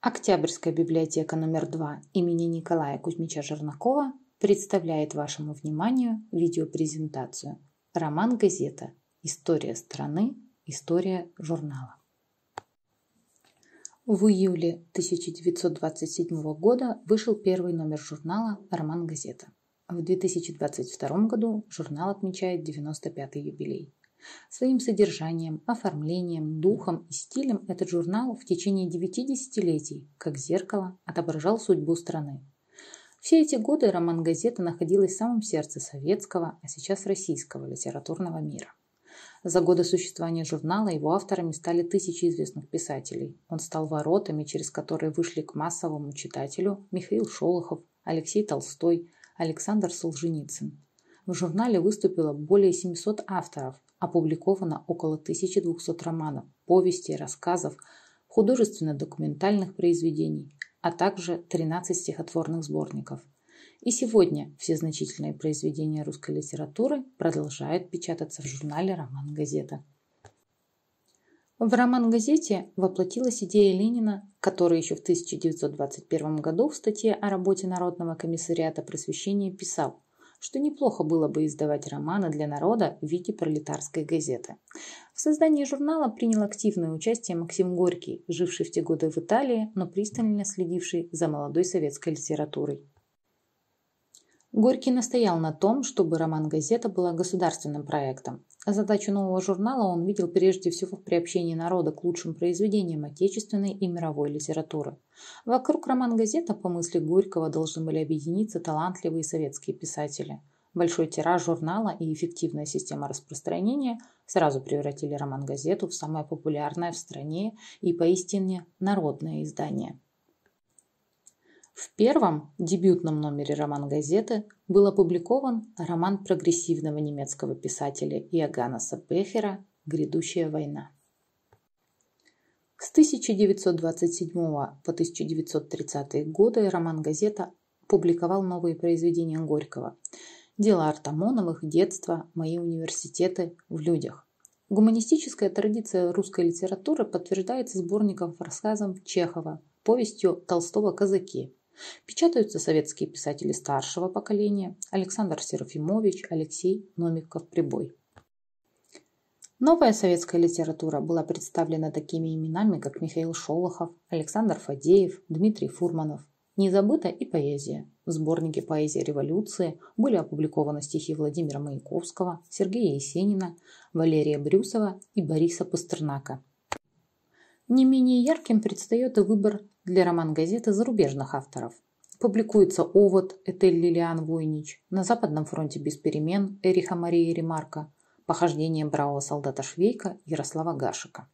Октябрьская библиотека номер 2 имени Николая Кузьмича Жернакова представляет вашему вниманию видеопрезентацию «Роман-газета. История страны. История журнала». В июле 1927 года вышел первый номер журнала «Роман-газета». В 2022 году журнал отмечает 95-й юбилей. Своим содержанием, оформлением, духом и стилем этот журнал в течение девяти десятилетий, как зеркало, отображал судьбу страны. Все эти годы роман-газета находилась в самом сердце советского, а сейчас российского литературного мира. За годы существования журнала его авторами стали тысячи известных писателей. Он стал воротами, через которые вышли к массовому читателю Михаил Шолохов, Алексей Толстой, Александр Солженицын. В журнале выступило более 700 авторов, опубликовано около 1200 романов, повестей, рассказов, художественно-документальных произведений, а также 13 стихотворных сборников. И сегодня все значительные произведения русской литературы продолжают печататься в журнале «Роман газета». В «Роман-газете» воплотилась идея Ленина, который еще в 1921 году в статье о работе Народного комиссариата просвещения писал – что неплохо было бы издавать романы для народа в виде пролетарской газеты. В создании журнала принял активное участие Максим Горький, живший в те годы в Италии, но пристально следивший за молодой советской литературой. Горький настоял на том, чтобы роман-газета была государственным проектом. А задачу нового журнала он видел прежде всего в приобщении народа к лучшим произведениям отечественной и мировой литературы. Вокруг роман-газета, по мысли Горького, должны были объединиться талантливые советские писатели. Большой тираж журнала и эффективная система распространения сразу превратили роман-газету в самое популярное в стране и поистине народное издание – в первом, дебютном номере роман-газеты, был опубликован роман прогрессивного немецкого писателя Иоганнеса Бехера «Грядущая война». С 1927 по 1930 годы роман-газета публиковал новые произведения Горького. «Дела Артамоновых, детство, мои университеты в людях. Гуманистическая традиция русской литературы подтверждается сборником рассказов Чехова, повестью Толстого «Казаки», Печатаются советские писатели старшего поколения Александр Серафимович, Алексей Номиков-Прибой. Новая советская литература была представлена такими именами, как Михаил Шолохов, Александр Фадеев, Дмитрий Фурманов. Не забыта и поэзия. В сборнике «Поэзия революции» были опубликованы стихи Владимира Маяковского, Сергея Есенина, Валерия Брюсова и Бориса Пастернака – не менее ярким предстает и выбор для роман-газеты зарубежных авторов. Публикуется «Овод» Этель Лилиан Войнич, «На западном фронте без перемен» Эриха Марии Ремарка, «Похождение бравого солдата Швейка» Ярослава Гашика.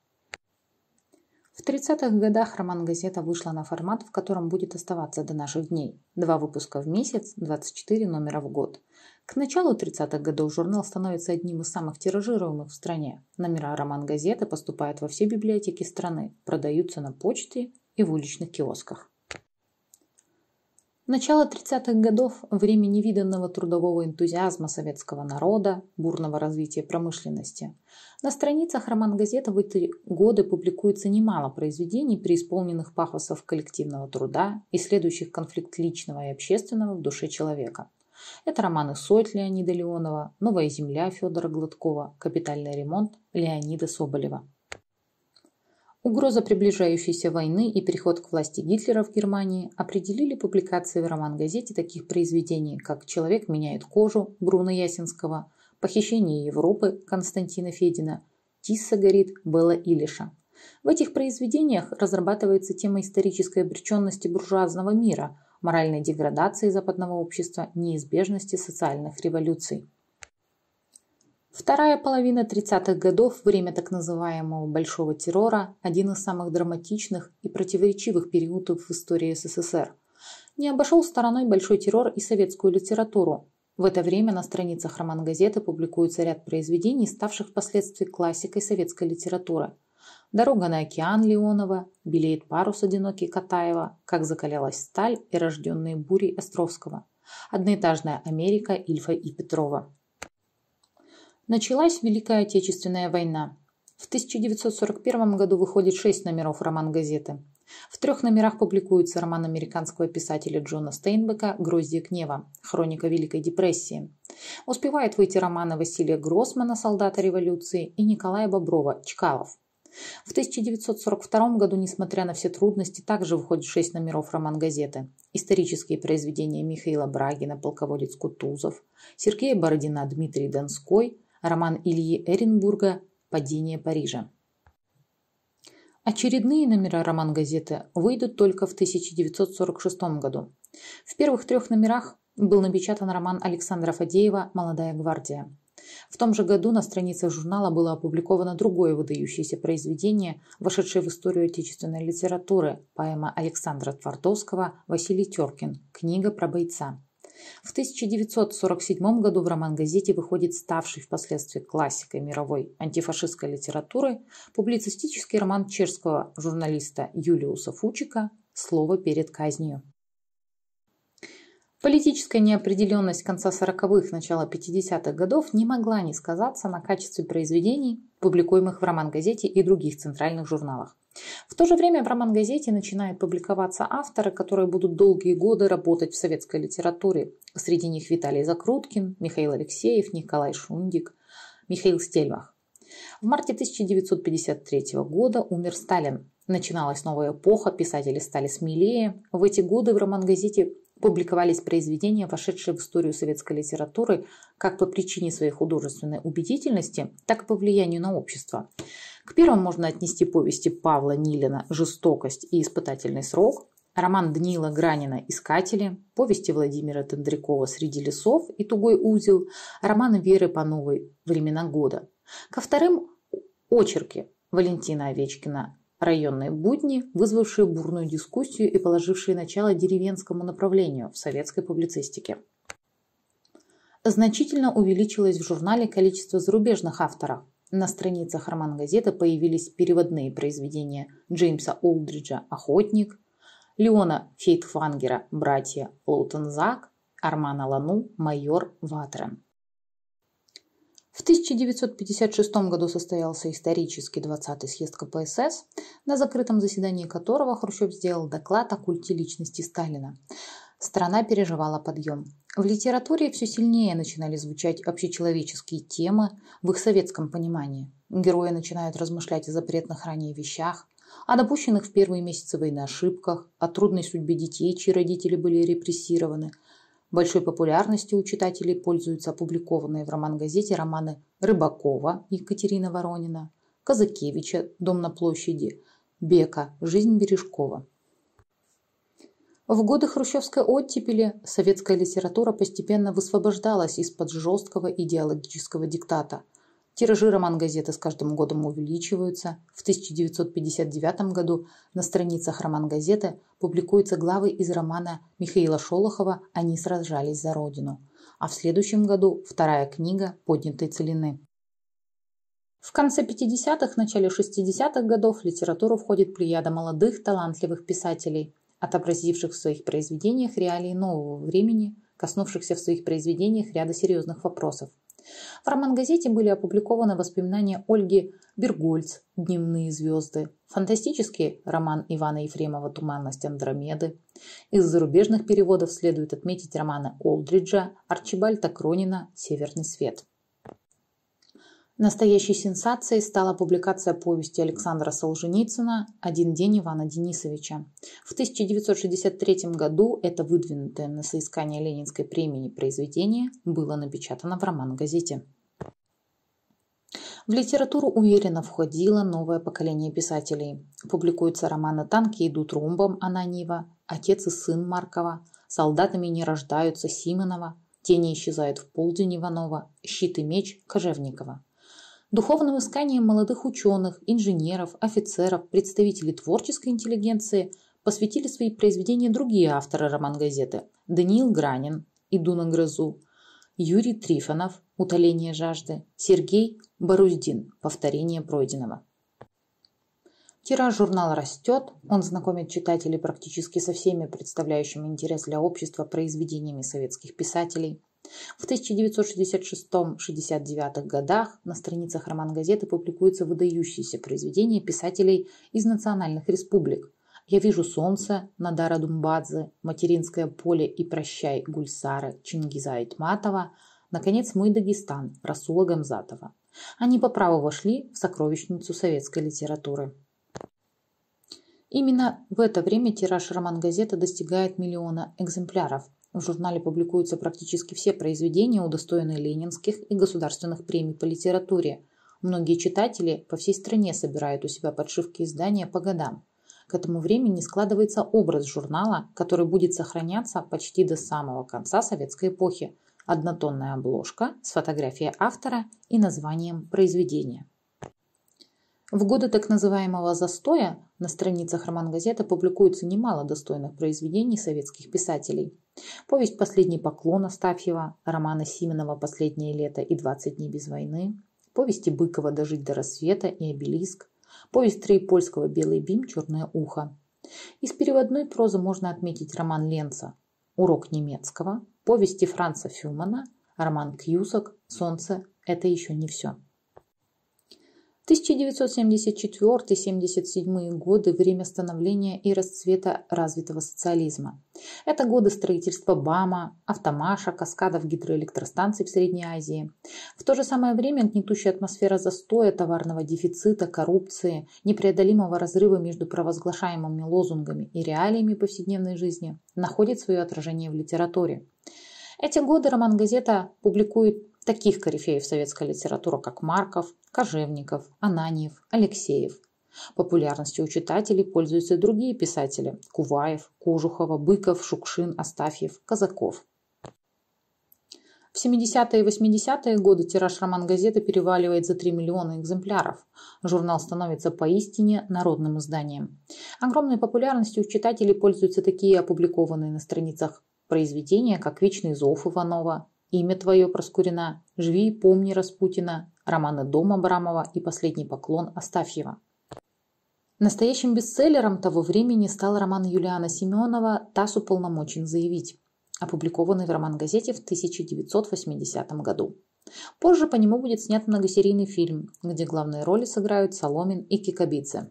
В 30-х годах роман-газета вышла на формат, в котором будет оставаться до наших дней. Два выпуска в месяц, 24 номера в год. К началу 30-х годов журнал становится одним из самых тиражируемых в стране. Номера роман-газеты поступают во все библиотеки страны, продаются на почте и в уличных киосках. Начало 30-х годов – время невиданного трудового энтузиазма советского народа, бурного развития промышленности. На страницах роман-газета в эти годы публикуется немало произведений, преисполненных пафосов коллективного труда, и следующих конфликт личного и общественного в душе человека. Это романы «Соть» Леонида Леонова, «Новая земля» Федора Гладкова, «Капитальный ремонт» Леонида Соболева – Угроза приближающейся войны и переход к власти Гитлера в Германии определили публикации в роман-газете таких произведений, как «Человек меняет кожу» Бруно Ясинского, «Похищение Европы» Константина Федина, «Тисса горит» Белла Илиша. В этих произведениях разрабатывается тема исторической обреченности буржуазного мира, моральной деградации западного общества, неизбежности социальных революций. Вторая половина 30-х годов, время так называемого «большого террора», один из самых драматичных и противоречивых периодов в истории СССР. Не обошел стороной «большой террор» и советскую литературу. В это время на страницах роман-газеты публикуется ряд произведений, ставших впоследствии классикой советской литературы. «Дорога на океан» Леонова, «Белеет парус» одинокий Катаева, «Как закалялась сталь» и «Рожденные бури» Островского. «Одноэтажная Америка» Ильфа и Петрова началась Великая Отечественная война. В 1941 году выходит шесть номеров роман-газеты. В трех номерах публикуется роман американского писателя Джона Стейнбека «Гроздья гнева. Хроника Великой депрессии». Успевает выйти романы Василия Гроссмана «Солдата революции» и Николая Боброва «Чкалов». В 1942 году, несмотря на все трудности, также выходит шесть номеров роман-газеты. Исторические произведения Михаила Брагина, полководец Кутузов, Сергея Бородина, Дмитрий Донской, Роман Ильи Эренбурга «Падение Парижа». Очередные номера роман-газеты выйдут только в 1946 году. В первых трех номерах был напечатан роман Александра Фадеева «Молодая гвардия». В том же году на страницах журнала было опубликовано другое выдающееся произведение, вошедшее в историю отечественной литературы, поэма Александра Твардовского «Василий Теркин. Книга про бойца». В 1947 году в роман-газете выходит ставший впоследствии классикой мировой антифашистской литературы публицистический роман чешского журналиста Юлиуса Фучика «Слово перед казнью». Политическая неопределенность конца 40-х, начала 50-х годов не могла не сказаться на качестве произведений, публикуемых в «Роман-газете» и других центральных журналах. В то же время в «Роман-газете» начинают публиковаться авторы, которые будут долгие годы работать в советской литературе. Среди них Виталий Закруткин, Михаил Алексеев, Николай Шундик, Михаил Стельмах. В марте 1953 года умер Сталин. Начиналась новая эпоха, писатели стали смелее. В эти годы в «Роман-газете» публиковались произведения, вошедшие в историю советской литературы как по причине своей художественной убедительности, так и по влиянию на общество. К первым можно отнести повести Павла Нилина «Жестокость и испытательный срок», роман Даниила Гранина «Искатели», повести Владимира Тендрякова «Среди лесов» и «Тугой узел», романы Веры Пановой «Времена года». Ко вторым – очерки Валентина Овечкина Районные будни, вызвавшие бурную дискуссию и положившие начало деревенскому направлению в советской публицистике. Значительно увеличилось в журнале количество зарубежных авторов. На страницах роман-газеты появились переводные произведения Джеймса Олдриджа «Охотник», Леона Фейтфангера «Братья Лоутензак», Армана Лану «Майор Ватрен». В 1956 году состоялся исторический 20-й съезд КПСС, на закрытом заседании которого Хрущев сделал доклад о культе личности Сталина. Страна переживала подъем. В литературе все сильнее начинали звучать общечеловеческие темы в их советском понимании. Герои начинают размышлять о запретных ранее вещах, о допущенных в первые месяцы войны ошибках, о трудной судьбе детей, чьи родители были репрессированы – Большой популярностью у читателей пользуются опубликованные в роман-газете романы Рыбакова Екатерина Воронина, Казакевича «Дом на площади», Бека «Жизнь Бережкова». В годы хрущевской оттепели советская литература постепенно высвобождалась из-под жесткого идеологического диктата – Тиражи роман-газеты с каждым годом увеличиваются. В 1959 году на страницах роман-газеты публикуются главы из романа Михаила Шолохова «Они сражались за Родину», а в следующем году вторая книга «Поднятой целины». В конце 50-х, начале 60-х годов в литературу входит плеяда молодых, талантливых писателей, отобразивших в своих произведениях реалии нового времени, коснувшихся в своих произведениях ряда серьезных вопросов – в роман-газете были опубликованы воспоминания Ольги Бергольц «Дневные звезды», фантастический роман Ивана Ефремова «Туманность Андромеды». Из зарубежных переводов следует отметить романы Олдриджа, «Арчибальта Кронина «Северный свет». Настоящей сенсацией стала публикация повести Александра Солженицына «Один день Ивана Денисовича». В 1963 году это выдвинутое на соискание Ленинской премии произведение было напечатано в роман-газете. В литературу уверенно входило новое поколение писателей. Публикуются романы «Танки идут ромбом» Ананьева, «Отец и сын» Маркова, «Солдатами не рождаются» Симонова, «Тени исчезают в полдень» Иванова, «Щит и меч» Кожевникова духовным исканием молодых ученых, инженеров, офицеров, представителей творческой интеллигенции посвятили свои произведения другие авторы роман-газеты – Даниил Гранин «Иду на грозу», Юрий Трифонов «Утоление жажды», Сергей Боруздин «Повторение пройденного». Тираж журнала растет, он знакомит читателей практически со всеми представляющими интерес для общества произведениями советских писателей – в 1966-69 годах на страницах роман-газеты публикуются выдающиеся произведения писателей из национальных республик. «Я вижу солнце» Надара Думбадзе, «Материнское поле» и «Прощай» Гульсара Чингиза Айтматова, наконец мой Дагестан» Расула Гамзатова. Они по праву вошли в сокровищницу советской литературы. Именно в это время тираж роман-газеты достигает миллиона экземпляров, в журнале публикуются практически все произведения, удостоенные ленинских и государственных премий по литературе. Многие читатели по всей стране собирают у себя подшивки издания по годам. К этому времени складывается образ журнала, который будет сохраняться почти до самого конца советской эпохи. Однотонная обложка с фотографией автора и названием произведения. В годы так называемого «застоя» на страницах роман-газеты публикуется немало достойных произведений советских писателей. Повесть «Последний поклон» Астафьева, романы Симонова «Последнее лето» и «20 дней без войны», повести Быкова «Дожить до рассвета» и «Обелиск», повесть Троепольского «Белый бим. Черное ухо». Из переводной прозы можно отметить роман Ленца «Урок немецкого», повести Франца Фюмана, роман Кьюзак «Солнце – это еще не все». 1974-77 годы – время становления и расцвета развитого социализма. Это годы строительства БАМа, автомаша, каскадов гидроэлектростанций в Средней Азии. В то же самое время гнетущая атмосфера застоя, товарного дефицита, коррупции, непреодолимого разрыва между провозглашаемыми лозунгами и реалиями повседневной жизни находит свое отражение в литературе. Эти годы роман-газета публикует таких корифеев советской литературы, как Марков, Кожевников, Ананьев, Алексеев. Популярностью у читателей пользуются и другие писатели – Куваев, Кожухова, Быков, Шукшин, Астафьев, Казаков. В 70-е и 80-е годы тираж роман-газеты переваливает за 3 миллиона экземпляров. Журнал становится поистине народным изданием. Огромной популярностью у читателей пользуются такие опубликованные на страницах произведения, как «Вечный зов Иванова», Имя твое проскурена. Живи и помни Распутина. Романы дома Абрамова и Последний поклон Астафьева. Настоящим бестселлером того времени стал роман Юлиана Семенова «ТАСС уполномочен заявить», опубликованный в роман-газете в 1980 году. Позже по нему будет снят многосерийный фильм, где главные роли сыграют Соломин и Кикабидзе.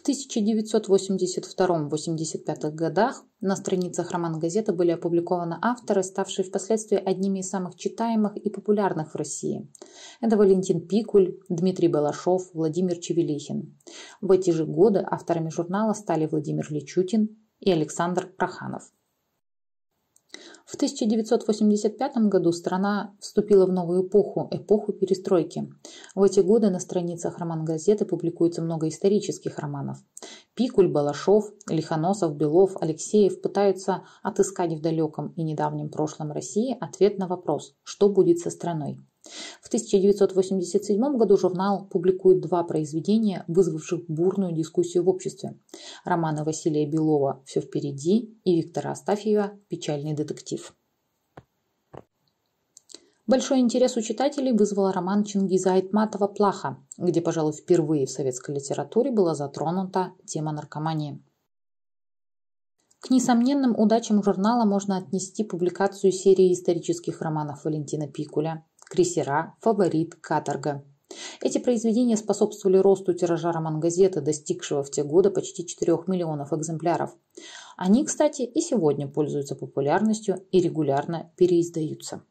В 1982-85 годах на страницах роман-газеты были опубликованы авторы, ставшие впоследствии одними из самых читаемых и популярных в России. Это Валентин Пикуль, Дмитрий Балашов, Владимир Чевелихин. В эти же годы авторами журнала стали Владимир Личутин и Александр Проханов. В 1985 году страна вступила в новую эпоху, эпоху перестройки. В эти годы на страницах роман-газеты публикуется много исторических романов. Пикуль, Балашов, Лихоносов, Белов, Алексеев пытаются отыскать в далеком и недавнем прошлом России ответ на вопрос, что будет со страной. В 1987 году журнал публикует два произведения, вызвавших бурную дискуссию в обществе. Романы Василия Белова «Все впереди» и Виктора Астафьева «Печальный детектив». Большой интерес у читателей вызвал роман Чингиза Айтматова «Плаха», где, пожалуй, впервые в советской литературе была затронута тема наркомании. К несомненным удачам журнала можно отнести публикацию серии исторических романов Валентина Пикуля крейсера, фаворит, каторга. Эти произведения способствовали росту тиража роман-газеты, достигшего в те годы почти 4 миллионов экземпляров. Они, кстати, и сегодня пользуются популярностью и регулярно переиздаются.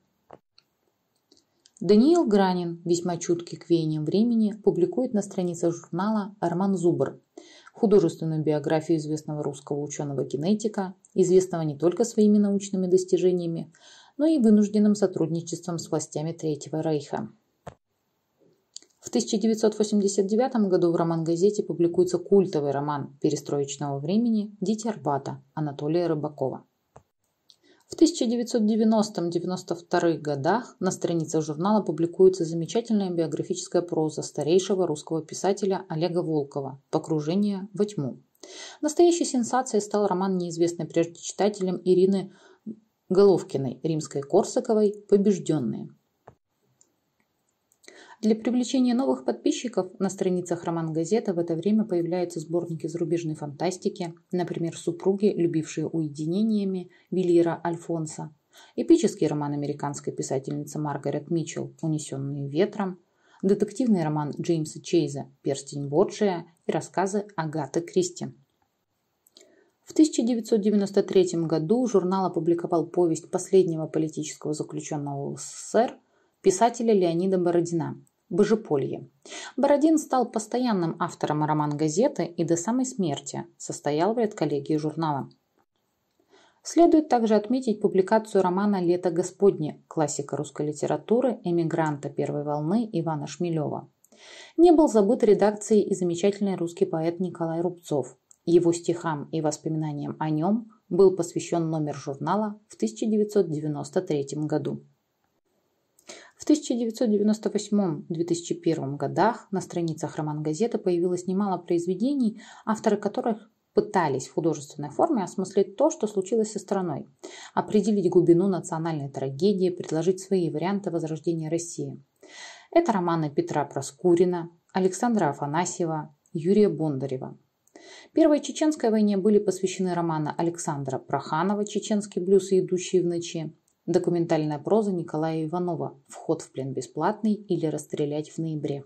Даниил Гранин, весьма чуткий к веяниям времени, публикует на странице журнала «Арман Зубр» художественную биографию известного русского ученого-кинетика, известного не только своими научными достижениями, но и вынужденным сотрудничеством с властями Третьего Рейха. В 1989 году в роман-газете публикуется культовый роман перестроечного времени «Дети Арбата» Анатолия Рыбакова. В 1990-92 годах на страницах журнала публикуется замечательная биографическая проза старейшего русского писателя Олега Волкова «Покружение во тьму». Настоящей сенсацией стал роман неизвестный прежде читателям Ирины Головкиной, Римской-Корсаковой, побежденные. Для привлечения новых подписчиков на страницах Роман Газета в это время появляются сборники зарубежной фантастики, например, «Супруги, любившие уединениями» Вильера Альфонса, эпический роман американской писательницы Маргарет Митчелл «Унесенные ветром», детективный роман Джеймса Чейза «Перстень Боджия» и рассказы Агаты Кристи. В 1993 году журнал опубликовал повесть последнего политического заключенного СССР писателя Леонида Бородина «Божеполье». Бородин стал постоянным автором роман-газеты и до самой смерти состоял в редколлегии журнала. Следует также отметить публикацию романа «Лето Господне» классика русской литературы эмигранта первой волны Ивана Шмелева. Не был забыт редакцией и замечательный русский поэт Николай Рубцов – его стихам и воспоминаниям о нем был посвящен номер журнала в 1993 году. В 1998-2001 годах на страницах роман-газеты появилось немало произведений, авторы которых пытались в художественной форме осмыслить то, что случилось со страной, определить глубину национальной трагедии, предложить свои варианты возрождения России. Это романы Петра Проскурина, Александра Афанасьева, Юрия Бондарева – Первой чеченской войне были посвящены романы Александра Проханова «Чеченский блюз и идущие в ночи», документальная проза Николая Иванова «Вход в плен бесплатный» или «Расстрелять в ноябре».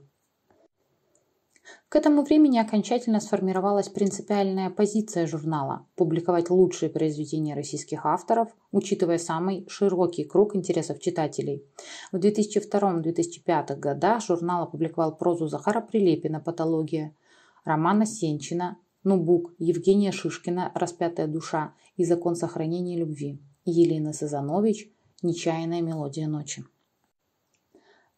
К этому времени окончательно сформировалась принципиальная позиция журнала – публиковать лучшие произведения российских авторов, учитывая самый широкий круг интересов читателей. В 2002-2005 годах журнал опубликовал прозу Захара Прилепина «Патология», романа Сенчина ну Нубук, Евгения Шишкина «Распятая душа» и «Закон сохранения любви», Елена Сазанович «Нечаянная мелодия ночи».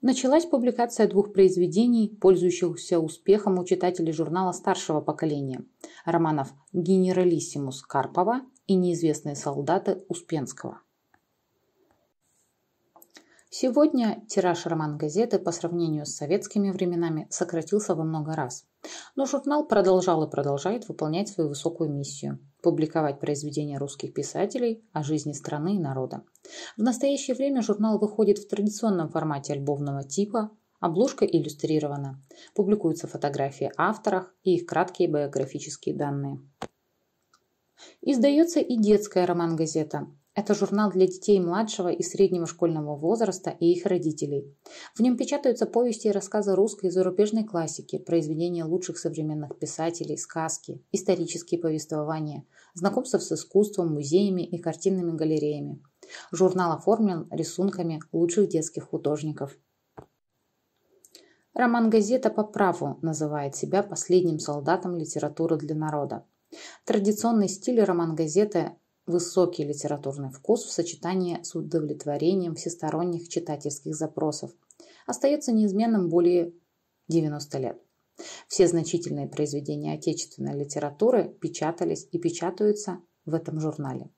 Началась публикация двух произведений, пользующихся успехом у читателей журнала старшего поколения – романов «Генералиссимус Карпова» и «Неизвестные солдаты» Успенского. Сегодня тираж роман-газеты по сравнению с советскими временами сократился во много раз. Но журнал продолжал и продолжает выполнять свою высокую миссию – публиковать произведения русских писателей о жизни страны и народа. В настоящее время журнал выходит в традиционном формате альбомного типа, обложка иллюстрирована, публикуются фотографии авторов и их краткие биографические данные. Издается и детская роман-газета это журнал для детей младшего и среднего школьного возраста и их родителей. В нем печатаются повести и рассказы русской и зарубежной классики, произведения лучших современных писателей, сказки, исторические повествования, знакомства с искусством, музеями и картинными галереями. Журнал оформлен рисунками лучших детских художников. Роман-газета по праву называет себя последним солдатом литературы для народа. Традиционный стиль роман-газеты высокий литературный вкус в сочетании с удовлетворением всесторонних читательских запросов остается неизменным более 90 лет. Все значительные произведения отечественной литературы печатались и печатаются в этом журнале.